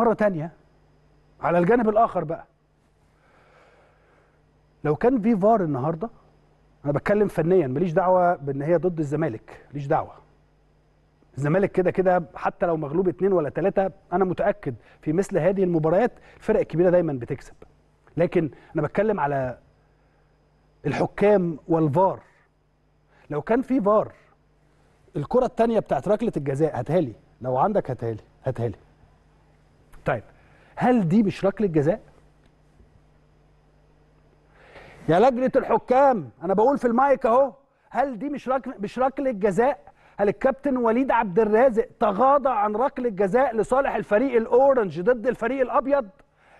مرة تانية على الجانب الآخر بقى لو كان في فار النهارده انا بتكلم فنيا ماليش دعوه بان هي ضد الزمالك ماليش دعوه الزمالك كده كده حتى لو مغلوب اتنين ولا تلاته انا متاكد في مثل هذه المباريات الفرق الكبيره دايما بتكسب لكن انا بتكلم على الحكام والفار لو كان في فار الكره الثانيه بتاعت ركله الجزاء هاتها لي لو عندك هاتها لي هاتها لي طيب هل دي مش ركله جزاء؟ يا لجنه الحكام انا بقول في المايك اهو هل دي مش ركله مش ركله جزاء؟ هل الكابتن وليد عبد الرازق تغاضى عن ركله جزاء لصالح الفريق الاورنج ضد الفريق الابيض؟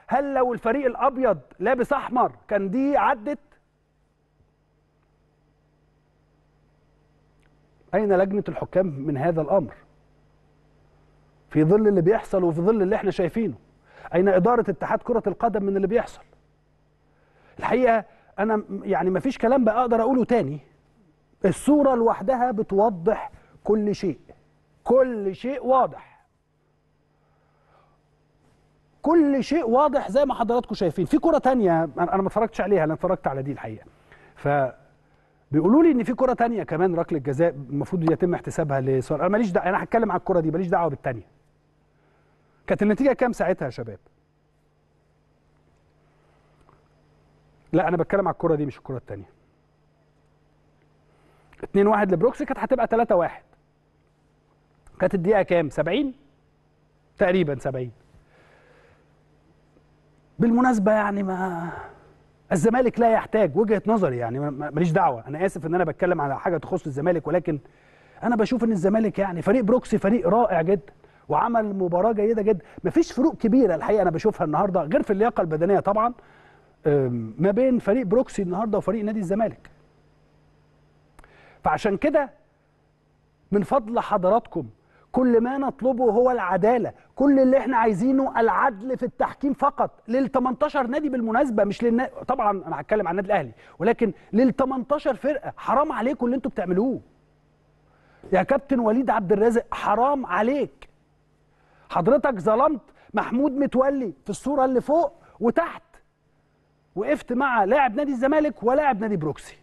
هل لو الفريق الابيض لابس احمر كان دي عدت؟ أين لجنة الحكام من هذا الأمر؟ في ظل اللي بيحصل وفي ظل اللي احنا شايفينه أين إدارة اتحاد كرة القدم من اللي بيحصل الحقيقة أنا يعني ما فيش كلام بقى أقدر أقوله تاني الصورة لوحدها بتوضح كل شيء كل شيء واضح كل شيء واضح زي ما حضراتكم شايفين في كرة تانية أنا ما اتفرجتش عليها أنا اتفرجت على دي الحقيقة ف بيقولوا لي ان في كره تانية كمان ركله جزاء المفروض يتم احتسابها لصار انا ماليش دعوه انا هتكلم على الكره دي ماليش دعوه بالتانية كانت النتيجه كام ساعتها يا شباب لا انا بتكلم على الكره دي مش الكره الثانيه 2 1 لبروكسي كانت هتبقى 3 1 كانت الدقيقه كام 70 تقريبا 70 بالمناسبه يعني ما الزمالك لا يحتاج وجهه نظري يعني ماليش دعوه انا اسف ان انا بتكلم على حاجه تخص الزمالك ولكن انا بشوف ان الزمالك يعني فريق بروكسي فريق رائع جدا وعمل مباراه جيده جدا مفيش فروق كبيره الحقيقه انا بشوفها النهارده غير في اللياقه البدنيه طبعا ما بين فريق بروكسي النهارده وفريق نادي الزمالك فعشان كده من فضل حضراتكم كل ما نطلبه هو العدالة كل اللي احنا عايزينه العدل في التحكيم فقط لل 18 نادي بالمناسبة مش للنا... طبعا انا هتكلم عن النادي الاهلي ولكن لل 18 فرقة حرام عليكم اللي انتوا بتعملوه يا كابتن وليد عبد الرازق حرام عليك حضرتك ظلمت محمود متولي في الصوره اللي فوق وتحت وقفت مع لاعب نادي الزمالك ولاعب نادي بروكسي